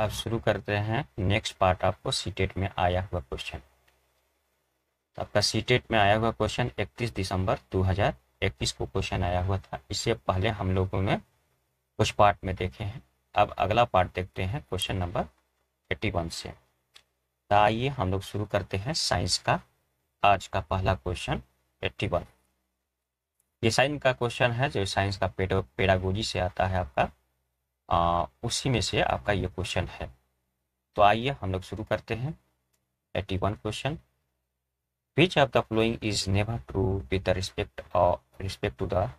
अब शुरू करते हैं नेक्स्ट पार्ट आपको सीटेट में आया हुआ क्वेश्चन तो आपका सीटेट में आया हुआ क्वेश्चन 31 दिसंबर 2021 को क्वेश्चन आया हुआ था इससे पहले हम लोगों ने कुछ पार्ट में देखे हैं अब अगला पार्ट देखते हैं क्वेश्चन नंबर 81 से तो आइए हम लोग शुरू करते हैं साइंस का आज का पहला क्वेश्चन एट्टी ये साइंस का क्वेश्चन है जो साइंस का पेडागोजी से आता है आपका आ, उसी में से आपका ये क्वेश्चन है तो आइए हम लोग शुरू करते हैं eighty one question which of the following is never true with the respect respect to the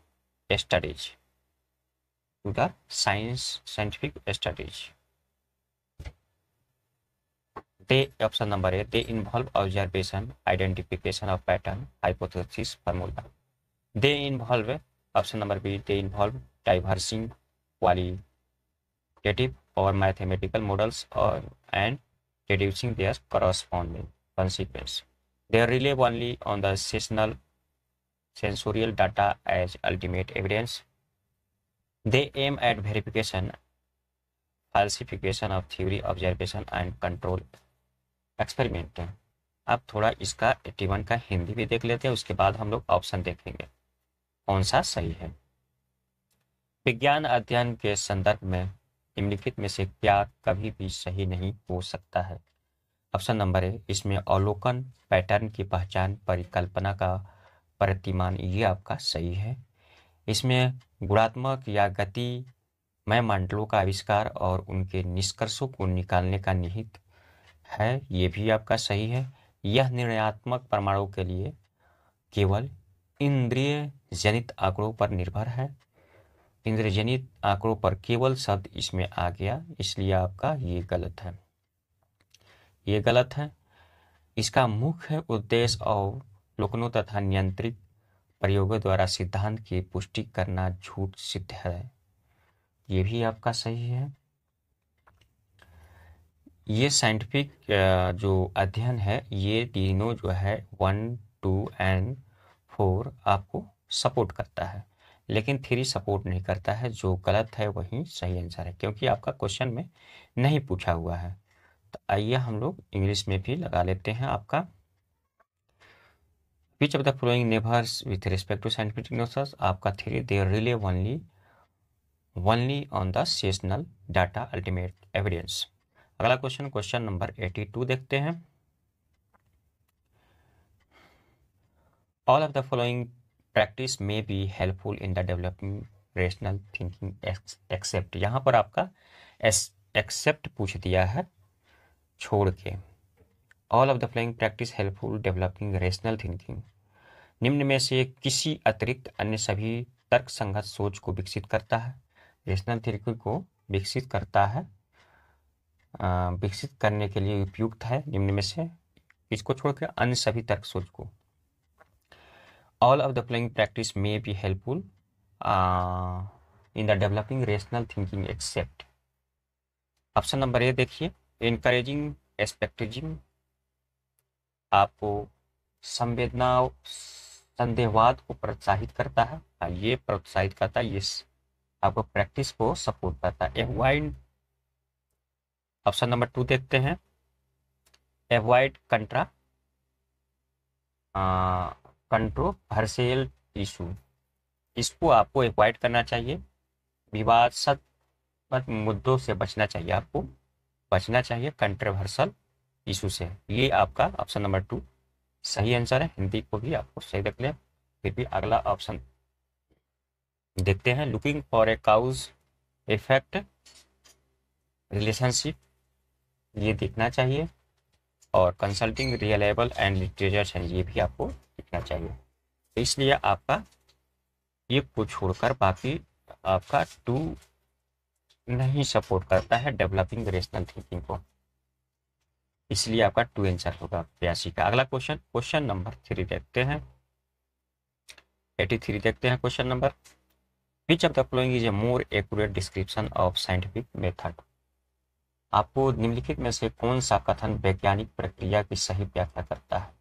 studies to the science scientific studies they option number A they involve observation identification of pattern hypothesis formula they involve option number B they involve diversing quality quantitative or mathematical models or, and deducing their corresponding consequence. They rely only on the seasonal sensorial data as ultimate evidence. They aim at verification, falsification of theory, observation and control experiment. अब थोड़ा इसका eighty one का हिंदी भी देख लेते हैं उसके बाद हम लोग ऑप्शन देखेंगे कौन सा सही है विज्ञान अध्ययन के संदर्भ में निम्नलिखित में से क्या कभी भी सही नहीं हो सकता है ऑप्शन नंबर ए इसमें अवलोकन पैटर्न की पहचान परिकल्पना का प्रतिमान ये आपका सही है इसमें गुणात्मक या गति मय मंडलों का आविष्कार और उनके निष्कर्षों को निकालने का निहित है ये भी आपका सही है यह निर्णयात्मक परमाणु के लिए केवल इंद्रिय जनित आंकड़ों पर निर्भर है इंद्रजनित आंकड़ों पर केवल शब्द इसमें आ गया इसलिए आपका ये गलत है ये गलत है इसका मुख्य उद्देश्य और लोकनों तथा नियंत्रित प्रयोगों द्वारा सिद्धांत की पुष्टि करना झूठ सिद्ध है ये भी आपका सही है ये साइंटिफिक जो अध्ययन है ये तीनों जो है वन टू एंड फोर आपको सपोर्ट करता है लेकिन थ्री सपोर्ट नहीं करता है जो गलत है वही सही आंसर है क्योंकि आपका क्वेश्चन में नहीं पूछा हुआ है तो आइए हम लोग इंग्लिश में भी लगा लेते हैं आपका which of the following neighbours with respect to scientific नोसर्स आपका three they rely only only on the sessional data ultimate evidence अगला question question number eighty two देखते हैं all of the following practice may be helpful in the developing rational thinking except यहाँ पर आपका except पूछ दिया है छोड़ के all of the following practice helpful developing rational thinking निम्न में से किसी अतिरिक्त अन्य सभी तर्क संगत सोच को विकसित करता है रेशनल थिंकिंग को विकसित करता है विकसित करने के लिए उपयुक्त है निम्न में से इसको छोड़कर अन्य सभी तर्क सोच को all of the playing practice may be helpful uh, in the developing rational thinking except option number A देखिए इनकरेजिंग एस्पेक्टिजिंग आपको संवेदना संदेहवाद को प्रोत्साहित करता है हाँ, ये प्रोत्साहित करता है ये आपको प्रैक्टिस को सपोर्ट करता है एवॉइड ऑप्शन नंबर टू देखते हैं एवॉइड कंट्रा कंट्रोवर्सियल इशू इसको आपको एवॉइड करना चाहिए विवादसत मुद्दों से बचना चाहिए आपको बचना चाहिए कंट्रोवर्सल इशू से ये आपका ऑप्शन नंबर टू सही आंसर है हिंदी को भी आपको सही रख लें फिर भी अगला ऑप्शन देखते हैं looking for a cause effect relationship ये देखना चाहिए और कंसल्टिंग रियलेबल एंड लिटरेचर है ये भी आपको लिखना चाहिए तो इसलिए आपका ये को छोड़कर बाकी आपका टू नहीं सपोर्ट करता है डेवलपिंग रेशनल थिंकिंग को इसलिए आपका टू आंसर होगा बयासी का अगला क्वेश्चन क्वेश्चन नंबर थ्री देखते हैं एटी थ्री देखते हैं question number which of the following is a more accurate description of scientific method आपको निम्नलिखित में से कौन सा कथन वैज्ञानिक प्रक्रिया की सही व्याख्या करता है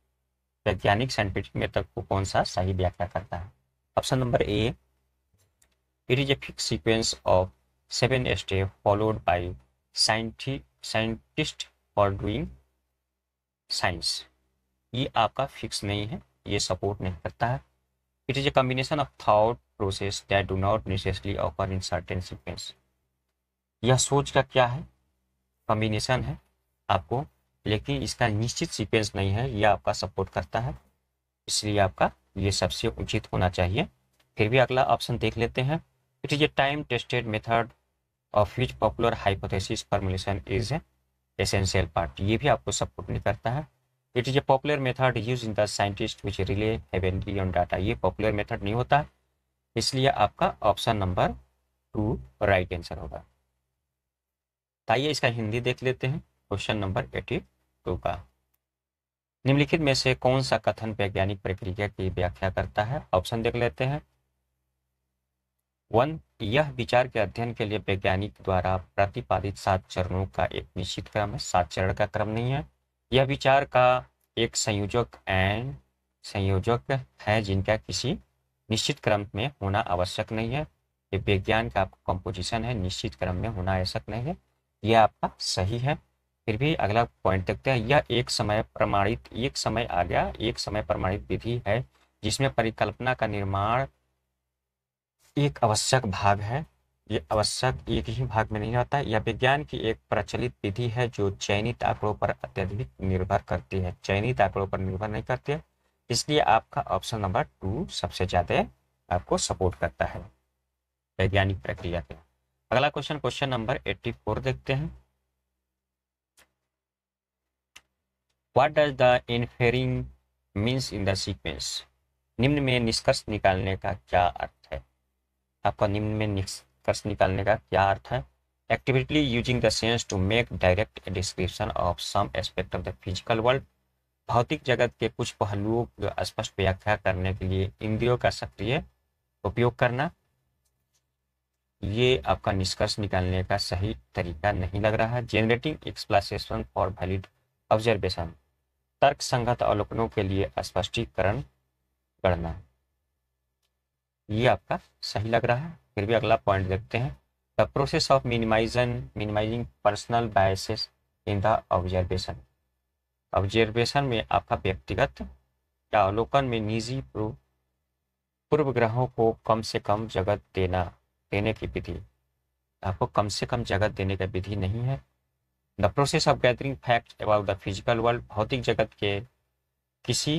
वैज्ञानिक साइंटिफिक मेथड को कौन सा सही व्याख्या करता है option number A it is a fix sequence of seven step followed by scientist for doing science ये आपका फिक्स नहीं है ये सपोर्ट नहीं करता है it is a combination of thought process that do not necessary occur in certain sequence यह सोच का क्या है कॉम्बिनेशन है आपको लेकिन इसका निश्चित सीक्वेंस नहीं है यह आपका सपोर्ट करता है इसलिए आपका ये सबसे उचित होना चाहिए फिर भी अगला ऑप्शन देख लेते हैं it is a time tested method of which popular hypothesis formulation is essential part ये भी आपको सपोर्ट नहीं करता है it is a popular method use in the scientist which rely on data ये पॉपुलर मेथड नहीं होता इसलिए आपका option number two right answer होगा आइए इसका हिंदी देख लेते हैं क्वेश्चन नंबर एटी टू का निम्नलिखित में से कौन सा कथन वैज्ञानिक प्रक्रिया की व्याख्या करता है ऑप्शन देख लेते हैं वन यह विचार के अध्ययन के लिए वैज्ञानिक द्वारा प्रतिपादित सात चरणों का एक निश्चित क्रम है सात चरण का क्रम नहीं है यह विचार का एक संयोजक एंड संयोजक है जिनका किसी निश्चित क्रम में होना आवश्यक नहीं है ये विज्ञान का कंपोजिशन है निश्चित क्रम में होना आवश्यक नहीं है यह आपका सही है फिर भी अगला पॉइंट देखते हैं यह एक समय प्रमाणित एक समय आ गया एक समय प्रमाणित विधि है जिसमें परिकल्पना का निर्माण एक आवश्यक भाग है ये आवश्यक एक ही भाग में नहीं होता यह विज्ञान की एक प्रचलित विधि है जो चयनित आंकड़ों पर अत्यधिक निर्भर करती है चयनित आंकड़ों पर निर्भर नहीं करती है इसलिए आपका ऑप्शन नंबर टू सबसे ज्यादा आपको सपोर्ट करता है वैज्ञानिक प्रक्रिया के अगला क्वेश्चन क्वेश्चन नंबर 84 देखते हैं what does the inferring means in the sequence निम्न में निष्कर्ष निकालने का क्या अर्थ है आपका निम्न में निष्कर्ष निकालने का क्या अर्थ है actively using the sense to make direct description of some aspect of the physical world भौतिक जगत के कुछ पहलुओं की स्पष्ट व्याख्या करने के लिए इंद्रियों का सक्रिय उपयोग करना ये आपका निष्कर्ष निकालने का सही तरीका नहीं लग रहा है generating explanation for valid observation तर्क संगत अवलोकनों के लिए स्पष्टीकरण करना ये आपका सही लग रहा है फिर भी अगला पॉइंट देखते हैं the process of minimization minimizing personal biases in the observation observation में आपका व्यक्तिगत या अवलोकन में निजी पूर्व ग्रहों को कम से कम जगत देना देने की विधि आपको कम से कम जगत देने का विधि नहीं है the process of gathering fact about the physical world भौतिक जगत के किसी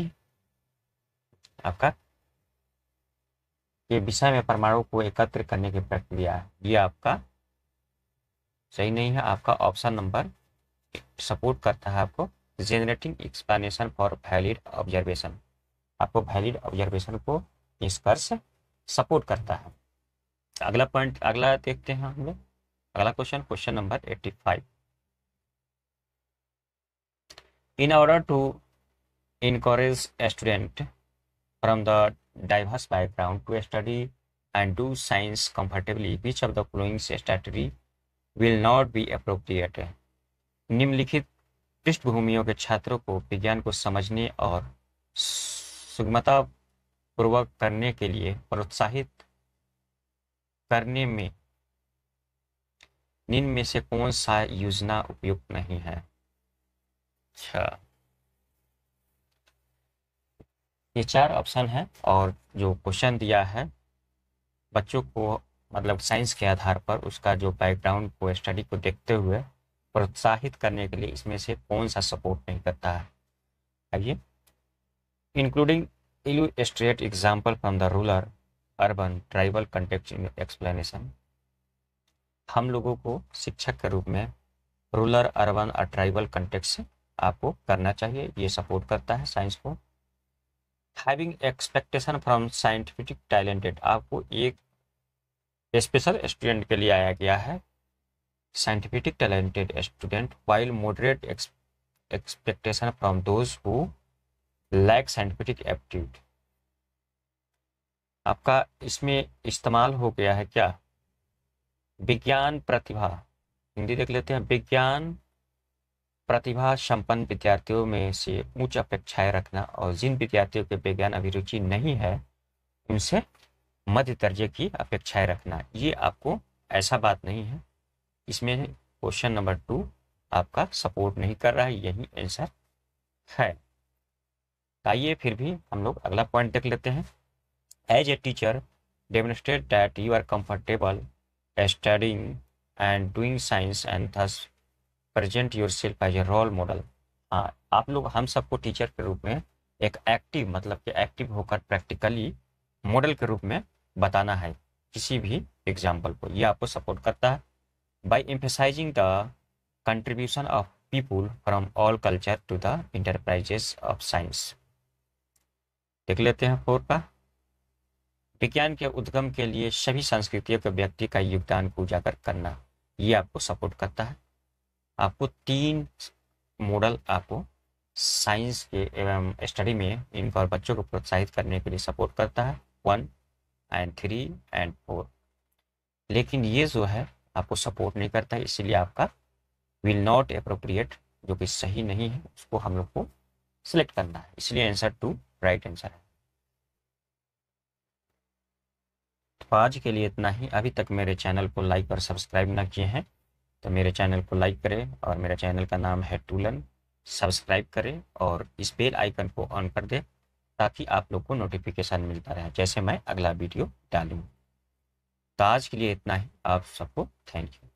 आपका ये विषय में परमाणु को एकत्र करने की प्रक्रिया ये आपका सही नहीं है आपका ऑप्शन नंबर सपोर्ट करता है आपको generating explanation for valid observation आपको वैलिड ऑब्जर्वेशन को निष्कर्ष सपोर्ट करता है अगला पॉइंट अगला देखते हैं हम लोग अगला question question number eighty five in order to encourage student from the diverse background to study and do science comfortably which of the following strategy will not be appropriate निम्नलिखित पृष्ठभूमियों के छात्रों को विज्ञान को समझने और सुगमता पूर्वक करने के लिए प्रोत्साहित करने में निम्न से कौन सा योजना उपयुक्त नहीं है अच्छा ये चार ऑप्शन है और जो क्वेश्चन दिया है बच्चों को मतलब साइंस के आधार पर उसका जो बैकग्राउंड को स्टडी को देखते हुए प्रोत्साहित करने के लिए इसमें से कौन सा सपोर्ट नहीं करता है आइए including illustrate example from the rural urban tribal contact explanation हम लोगों को शिक्षक के रूप में रूरल अर्बन और ट्राइबल कंटेक्ट आपको करना चाहिए ये सपोर्ट करता है साइंस को having expectation from scientific talented आपको एक स्पेशल स्टूडेंट के लिए आया गया है scientific talented student while moderate expectation from those who lack scientific aptitude आपका इसमें इस्तेमाल हो गया है क्या विज्ञान प्रतिभा हिंदी देख लेते हैं विज्ञान प्रतिभा संपन्न विद्यार्थियों में से ऊंच अपेक्षाएं रखना और जिन विद्यार्थियों के विज्ञान अभिरुचि नहीं है उनसे मध्य दर्जे की अपेक्षाएं रखना ये आपको ऐसा बात नहीं है इसमें क्वेश्चन नंबर टू आपका सपोर्ट नहीं कर रहा है यही आंसर है आइए फिर भी हम लोग अगला पॉइंट देख लेते हैं as a teacher teacher, that you are comfortable studying and doing science and thus present yourself as a role model हाँ आप लोग हम सबको टीचर के रूप में एक एक्टिव मतलब कि एक्टिव होकर प्रैक्टिकली मॉडल के रूप में बताना है किसी भी एग्जाम्पल को यह आपको सपोर्ट करता है by emphasizing the contribution of people from all culture to the enterprises of science देख लेते हैं फोर का विज्ञान के उद्गम के लिए सभी संस्कृतियों के व्यक्ति का योगदान को उजागर करना ये आपको सपोर्ट करता है आपको तीन मॉडल आपको साइंस के एवं स्टडी में इनको और बच्चों को प्रोत्साहित करने के लिए सपोर्ट करता है one and three and four लेकिन ये जो है आपको सपोर्ट नहीं करता है इसलिए आपका विल नॉट अप्रोप्रिएट जो कि सही नहीं है उसको हम लोग को सिलेक्ट करना है इसलिए आंसर टू राइट आंसर है आज के लिए इतना ही अभी तक मेरे चैनल को लाइक और सब्सक्राइब ना किए हैं तो मेरे चैनल को लाइक करें और मेरे चैनल का नाम है टूलन सब्सक्राइब करें और इस बेल आइकन को ऑन कर दें ताकि आप लोग को नोटिफिकेशन मिलता रहे जैसे मैं अगला वीडियो डालूँ तो आज के लिए इतना ही आप सबको थैंक यू